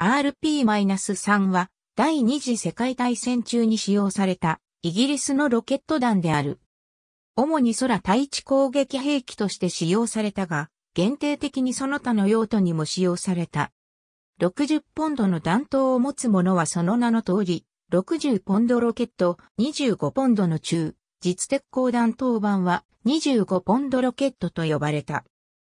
RP-3 は第二次世界大戦中に使用されたイギリスのロケット弾である。主に空対地攻撃兵器として使用されたが、限定的にその他の用途にも使用された。60ポンドの弾頭を持つものはその名の通り、60ポンドロケット、25ポンドの中、実鉄鋼弾頭版は25ポンドロケットと呼ばれた。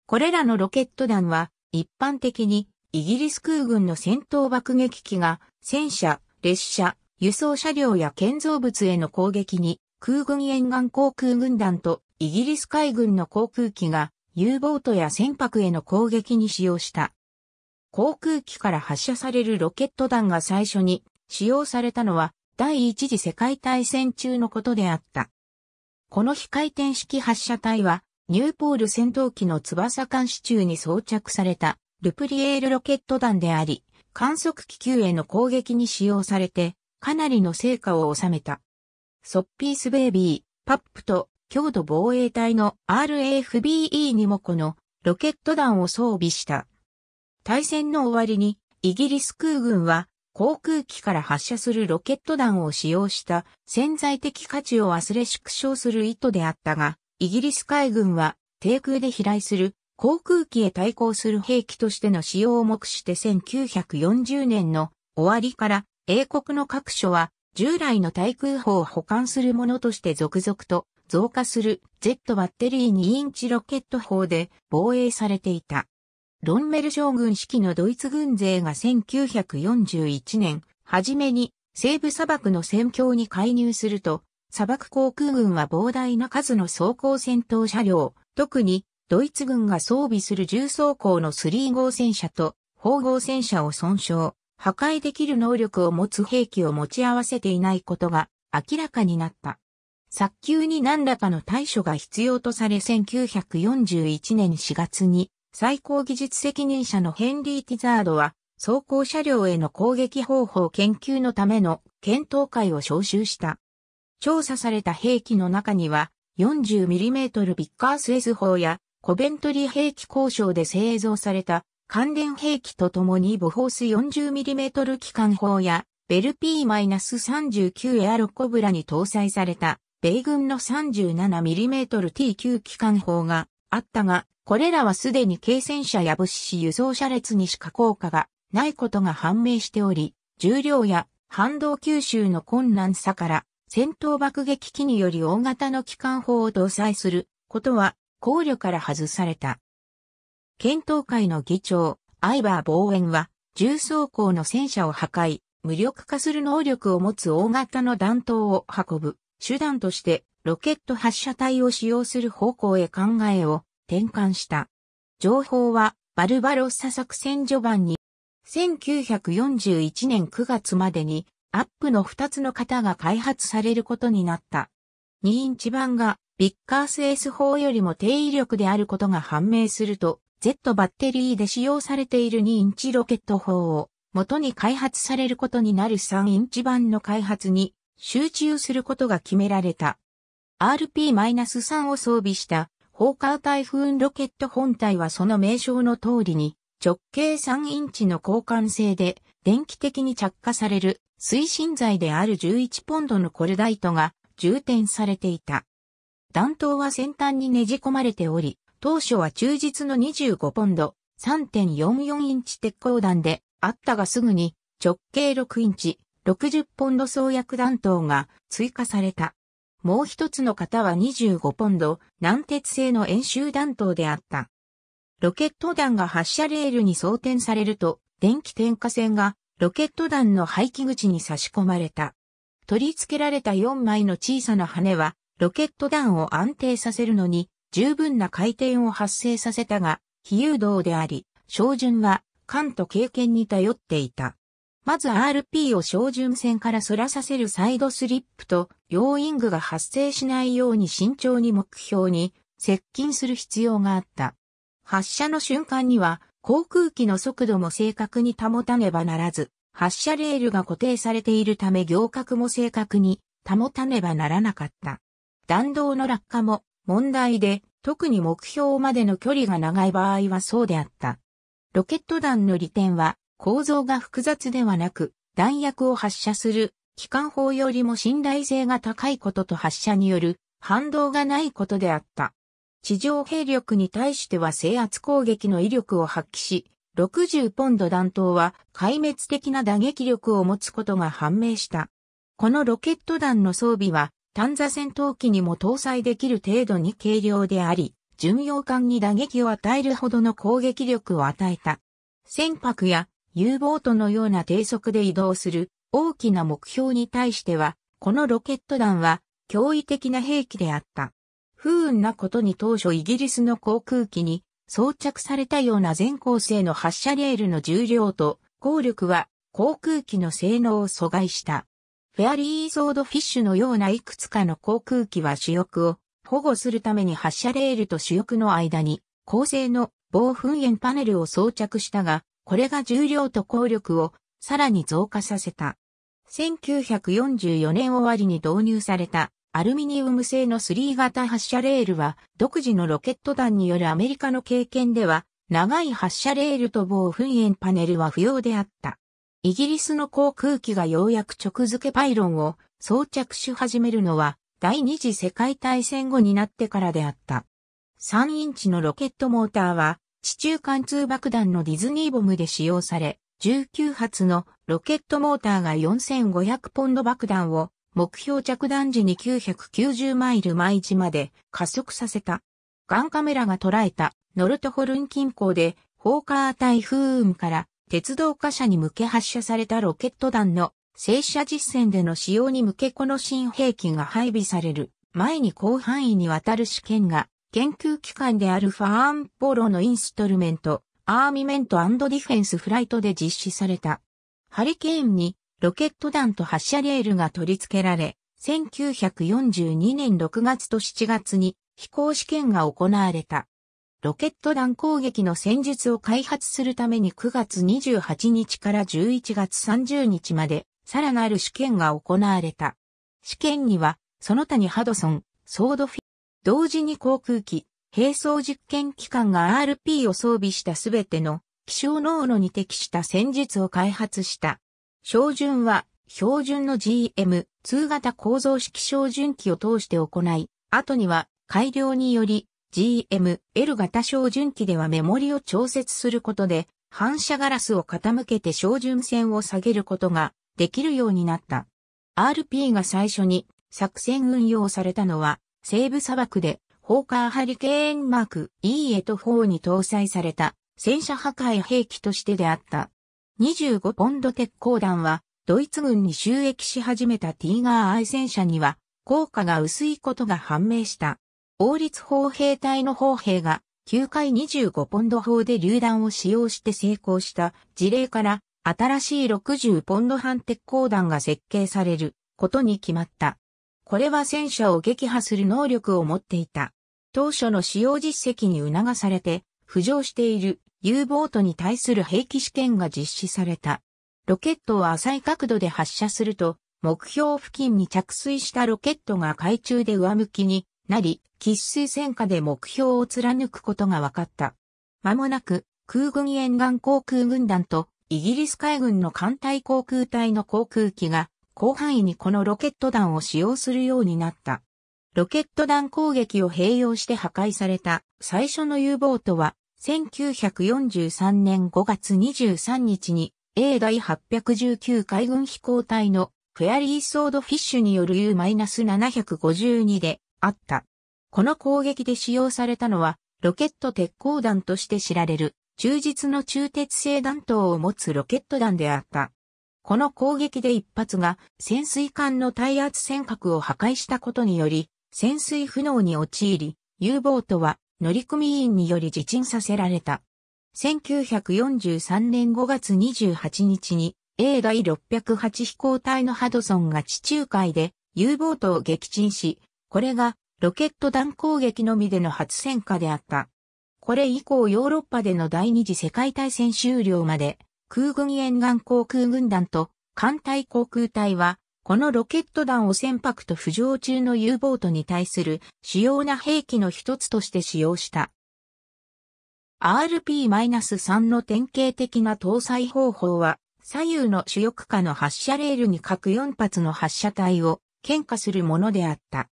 これらのロケット弾は一般的にイギリス空軍の戦闘爆撃機が戦車、列車、輸送車両や建造物への攻撃に空軍沿岸航空軍団とイギリス海軍の航空機が U ボートや船舶への攻撃に使用した。航空機から発射されるロケット弾が最初に使用されたのは第一次世界大戦中のことであった。この非回転式発射体はニューポール戦闘機の翼艦支柱に装着されたルプリエールロケット弾であり、観測気球への攻撃に使用されて、かなりの成果を収めた。ソッピースベイビー、パップと、強度防衛隊の RFBE にもこのロケット弾を装備した。対戦の終わりに、イギリス空軍は、航空機から発射するロケット弾を使用した潜在的価値を忘れ縮小する意図であったが、イギリス海軍は低空で飛来する航空機へ対抗する兵器としての使用を目して1940年の終わりから英国の各所は従来の対空砲を保管するものとして続々と増加する Z バッテリー2インチロケット砲で防衛されていた。ロンメル将軍式のドイツ軍勢が1941年初めに西部砂漠の戦況に介入すると砂漠航空軍は膨大な数の装甲戦闘車両、特にドイツ軍が装備する重装甲の3号戦車と4号戦車を損傷、破壊できる能力を持つ兵器を持ち合わせていないことが明らかになった。早急に何らかの対処が必要とされ1941年4月に最高技術責任者のヘンリー・ティザードは装甲車両への攻撃方法研究のための検討会を招集した。調査された兵器の中には 40mm ビッカース S 砲やコベントリ兵器交渉で製造された関連兵器とともにボホース 40mm 機関砲やベル P-39 エアロコブラに搭載された米軍の 37mm T9 機関砲があったが、これらはすでに軽戦車や物資輸送車列にしか効果がないことが判明しており、重量や反動吸収の困難さから、戦闘爆撃機により大型の機関砲を搭載することは考慮から外された。検討会の議長、アイバー・望遠は、重装甲の戦車を破壊、無力化する能力を持つ大型の弾頭を運ぶ、手段としてロケット発射体を使用する方向へ考えを転換した。情報はバルバロッサ作戦序盤に1941年9月までにアップの2つの型が開発されることになった。2インチ版がビッカース S 4よりも低威力であることが判明すると、Z バッテリーで使用されている2インチロケット砲を元に開発されることになる3インチ版の開発に集中することが決められた。RP-3 を装備したホーカー台風ロケット本体はその名称の通りに直径3インチの交換性で電気的に着火される推進剤である11ポンドのコルダイトが充填されていた。弾頭は先端にねじ込まれており、当初は忠実の25ポンド、3.44インチ鉄鋼弾であったがすぐに直径6インチ、60ポンド創薬弾頭が追加された。もう一つの型は25ポンド、軟鉄製の円周弾頭であった。ロケット弾が発射レールに装填されると、電気点火線がロケット弾の排気口に差し込まれた。取り付けられた4枚の小さな羽はロケット弾を安定させるのに十分な回転を発生させたが、非誘導であり、照準は艦と経験に頼っていた。まず RP を照準線から反らさせるサイドスリップと、ヨーイングが発生しないように慎重に目標に接近する必要があった。発射の瞬間には、航空機の速度も正確に保たねばならず、発射レールが固定されているため行角も正確に保たねばならなかった。弾道の落下も問題で、特に目標までの距離が長い場合はそうであった。ロケット弾の利点は構造が複雑ではなく、弾薬を発射する機関砲よりも信頼性が高いことと発射による反動がないことであった。地上兵力に対しては制圧攻撃の威力を発揮し、60ポンド弾頭は壊滅的な打撃力を持つことが判明した。このロケット弾の装備は単座戦闘機にも搭載できる程度に軽量であり、巡洋艦に打撃を与えるほどの攻撃力を与えた。船舶や U ボートのような低速で移動する大きな目標に対しては、このロケット弾は驚異的な兵器であった。不運なことに当初イギリスの航空機に装着されたような全構成の発射レールの重量と効力は航空機の性能を阻害した。フェアリーソードフィッシュのようないくつかの航空機は主翼を保護するために発射レールと主翼の間に高性の防噴煙パネルを装着したが、これが重量と効力をさらに増加させた。1944年終わりに導入されたアルミニウム製の3型発射レールは独自のロケット弾によるアメリカの経験では長い発射レールと防噴煙パネルは不要であった。イギリスの航空機がようやく直付けパイロンを装着し始めるのは第二次世界大戦後になってからであった。3インチのロケットモーターは地中貫通爆弾のディズニーボムで使用され、19発のロケットモーターが4500ポンド爆弾を目標着弾時に990マイル毎時まで加速させた。ガンカメラが捉えたノルトホルン近郊でホーカー台風雲から鉄道貨車に向け発射されたロケット弾の静射実戦での使用に向けこの新兵器が配備される前に広範囲にわたる試験が研究機関であるファーンポロのインストルメント、アーミメントディフェンスフライトで実施された。ハリケーンにロケット弾と発射レールが取り付けられ、1942年6月と7月に飛行試験が行われた。ロケット弾攻撃の戦術を開発するために9月28日から11月30日まで、さらなる試験が行われた。試験には、その他にハドソン、ソードフィ、同時に航空機、並走実験機関が RP を装備したすべての気象濃度に適した戦術を開発した。照準は標準の GM2 型構造式照準器を通して行い、後には改良により GM、L 型照準器ではメモリを調節することで、反射ガラスを傾けて照準線を下げることができるようになった。RP が最初に作戦運用されたのは、西部砂漠で、ホーカーハリケーンマーク E へと4に搭載された戦車破壊兵器としてであった。25ポンド鉄鋼弾は、ドイツ軍に収益し始めたティーガー愛戦車には、効果が薄いことが判明した。王立砲兵隊の砲兵が9回25ポンド砲で榴弾を使用して成功した事例から新しい60ポンド半鉄鋼弾が設計されることに決まった。これは戦車を撃破する能力を持っていた。当初の使用実績に促されて浮上している U ボートに対する兵器試験が実施された。ロケットを浅い角度で発射すると目標付近に着水したロケットが海中で上向きになり喫水戦火で目標を貫くことが分かった。間もなく、空軍沿岸航空軍団とイギリス海軍の艦隊航空隊の航空機が広範囲にこのロケット弾を使用するようになった。ロケット弾攻撃を併用して破壊された最初の U ボートは1943年5月23日に A 第819海軍飛行隊のフェアリーソードフィッシュによる U-752 であった。この攻撃で使用されたのは、ロケット鉄鋼弾として知られる、忠実の中鉄製弾頭を持つロケット弾であった。この攻撃で一発が潜水艦の耐圧尖閣を破壊したことにより、潜水不能に陥り、U ボートは乗組員により自沈させられた。1943年5月28日に A 第608飛行隊のハドソンが地中海で U ボートを撃沈し、これがロケット弾攻撃のみでの初戦果であった。これ以降ヨーロッパでの第二次世界大戦終了まで、空軍沿岸航空軍団と艦隊航空隊は、このロケット弾を船舶と浮上中の U ボートに対する主要な兵器の一つとして使用した。RP-3 の典型的な搭載方法は、左右の主翼下の発射レールに各4発の発射体を喧嘩するものであった。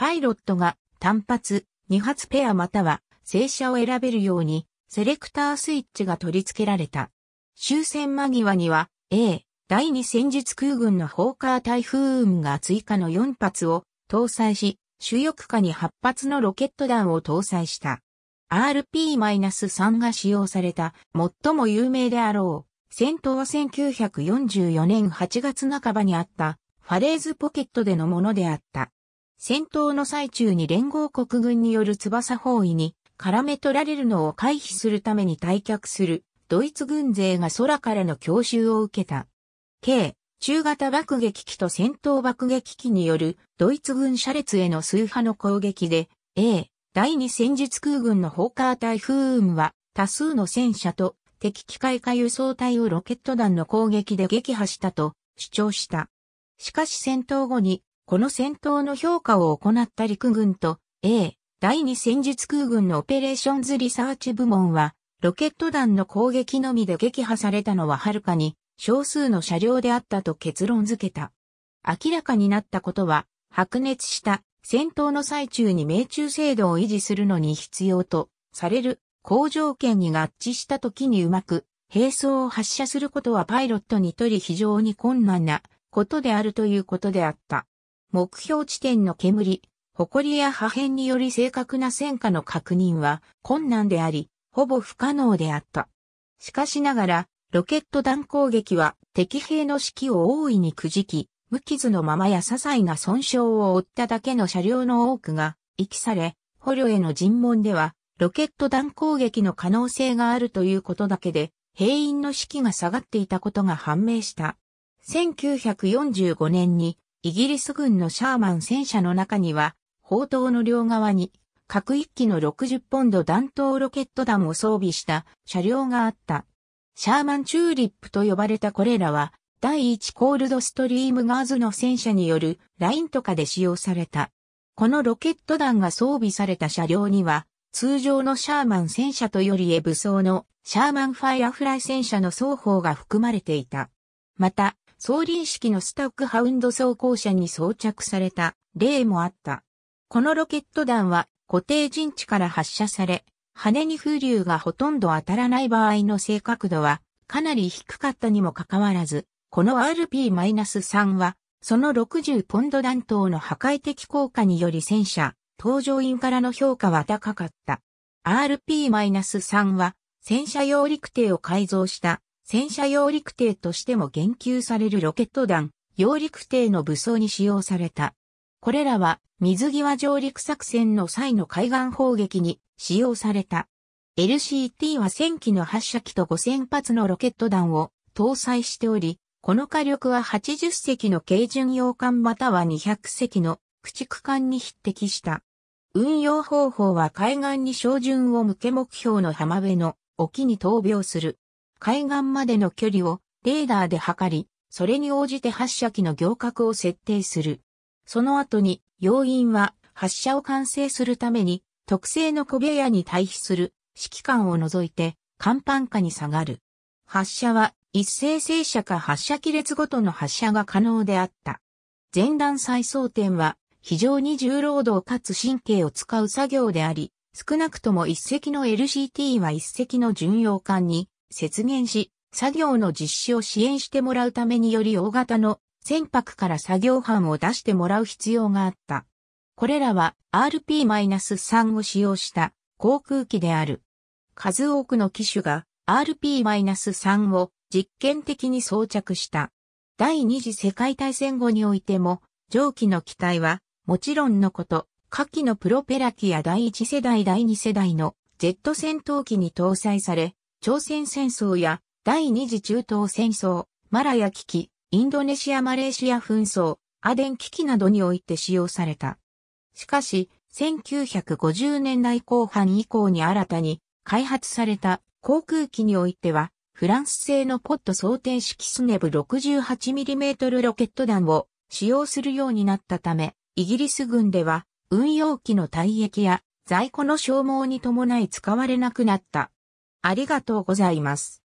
パイロットが単発、2発ペアまたは正射を選べるようにセレクタースイッチが取り付けられた。終戦間際には A、第2戦術空軍のホーカー台風雲が追加の4発を搭載し、主翼下に8発のロケット弾を搭載した。RP-3 が使用された最も有名であろう戦闘は1944年8月半ばにあったファレーズポケットでのものであった。戦闘の最中に連合国軍による翼包囲に絡め取られるのを回避するために退却するドイツ軍勢が空からの強襲を受けた。計中型爆撃機と戦闘爆撃機によるドイツ軍車列への数波の攻撃で A 第二戦術空軍のホーカー台風雲は多数の戦車と敵機械化輸送隊をロケット弾の攻撃で撃破したと主張した。しかし戦闘後にこの戦闘の評価を行った陸軍と A 第二戦術空軍のオペレーションズリサーチ部門は、ロケット弾の攻撃のみで撃破されたのははるかに少数の車両であったと結論付けた。明らかになったことは、白熱した戦闘の最中に命中精度を維持するのに必要とされる好条件に合致した時にうまく並走を発射することはパイロットにとり非常に困難なことであるということであった。目標地点の煙、埃や破片により正確な戦火の確認は困難であり、ほぼ不可能であった。しかしながら、ロケット弾攻撃は敵兵の士気を大いにくじき、無傷のままや些細な損傷を負っただけの車両の多くが遺棄され、捕虜への尋問では、ロケット弾攻撃の可能性があるということだけで、兵員の士気が下がっていたことが判明した。1945年にイギリス軍のシャーマン戦車の中には、砲塔の両側に、各1機の60ポンド弾頭ロケット弾を装備した車両があった。シャーマンチューリップと呼ばれたこれらは、第1コールドストリームガーズの戦車によるラインとかで使用された。このロケット弾が装備された車両には、通常のシャーマン戦車とよりへ武装のシャーマンファイアフライ戦車の双方が含まれていた。また、送輪式のスタックハウンド装甲車に装着された例もあった。このロケット弾は固定陣地から発射され、羽に風流がほとんど当たらない場合の正確度はかなり低かったにもかかわらず、この RP-3 はその60ポンド弾頭の破壊的効果により戦車、搭乗員からの評価は高かった。RP-3 は戦車用陸艇を改造した戦車揚陸艇としても言及されるロケット弾、揚陸艇の武装に使用された。これらは水際上陸作戦の際の海岸砲撃に使用された。LCT は1000機の発射機と5000発のロケット弾を搭載しており、この火力は80隻の軽巡洋艦または200隻の駆逐艦に匹敵した。運用方法は海岸に照準を向け目標の浜辺の沖に投病する。海岸までの距離をレーダーで測り、それに応じて発射機の行角を設定する。その後に、要員は発射を完成するために、特製の小部屋に対比する指揮官を除いて、甲板下に下がる。発射は一斉静射か発射亀裂ごとの発射が可能であった。前段再装点は非常に重労働かつ神経を使う作業であり、少なくとも一隻の LCT は一隻の巡洋艦に節減し、作業の実施を支援してもらうためにより大型の船舶から作業班を出してもらう必要があった。これらは RP-3 を使用した航空機である。数多くの機種が RP-3 を実験的に装着した。第二次世界大戦後においても、蒸気の機体は、もちろんのこと、下記のプロペラ機や第一世代第二世代の Z 戦闘機に搭載され、朝鮮戦争や第二次中東戦争、マラヤ危機、インドネシア・マレーシア紛争、アデン危機などにおいて使用された。しかし、1950年代後半以降に新たに開発された航空機においては、フランス製のポット想定式スネブ 68mm ロケット弾を使用するようになったため、イギリス軍では運用機の退役や在庫の消耗に伴い使われなくなった。ありがとうございます。